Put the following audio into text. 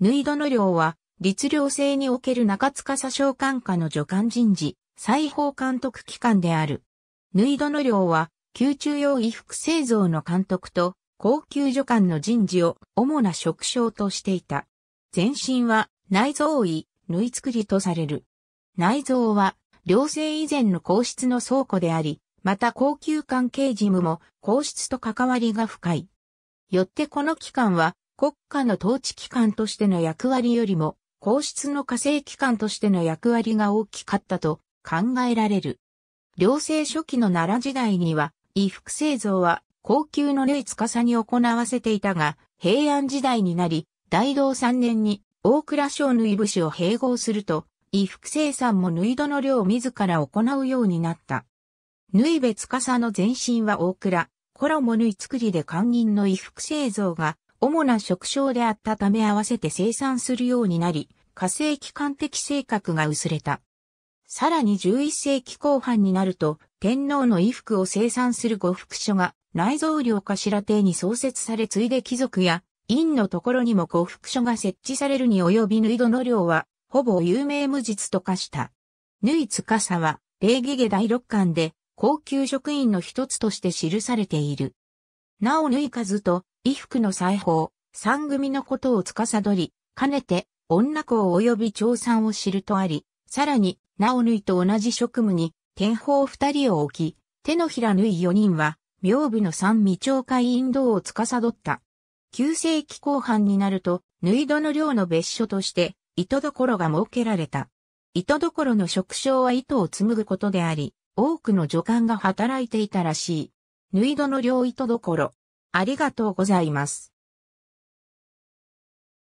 縫い戸の寮は、律令制における中塚佐将官下の助官人事、裁縫監督機関である。縫い戸の寮は、宮中用衣服製造の監督と、高級助官の人事を主な職称としていた。前身は内蔵医、縫い作りとされる。内蔵は、寮性以前の皇室の倉庫であり、また高級関係事務も皇室と関わりが深い。よってこの機関は、国家の統治機関としての役割よりも、皇室の火星機関としての役割が大きかったと考えられる。両政初期の奈良時代には、衣服製造は高級の礼司に行わせていたが、平安時代になり、大道3年に大倉省縫い武士を併合すると、衣服生産も縫い戸の量を自ら行うようになった。縫い部司の前身は大倉、衣縫い作りで官人の衣服製造が主な職傷であったため合わせて生産するようになり、火星機関的性格が薄れた。さらに11世紀後半になると、天皇の衣服を生産する呉服所が内蔵領頭邸に創設されついで貴族や院のところにも呉服所が設置されるに及び縫い戸の領は、ほぼ有名無実と化した。縫い司は、礼儀下第六巻で、高級職員の一つとして記されている。なお縫い数と、衣服の裁縫、三組のことを司り、かねて、女子及び長さんを知るとあり、さらに、を縫と同じ職務に、天宝二人を置き、手のひら縫い四人は、妙部の三未長会員道を司った。旧世紀後半になると、縫い戸の量の別所として、糸どころが設けられた。糸どころの職称は糸を紡ぐことであり、多くの助官が働いていたらしい。縫い戸の寮糸どころ、ありがとうございます。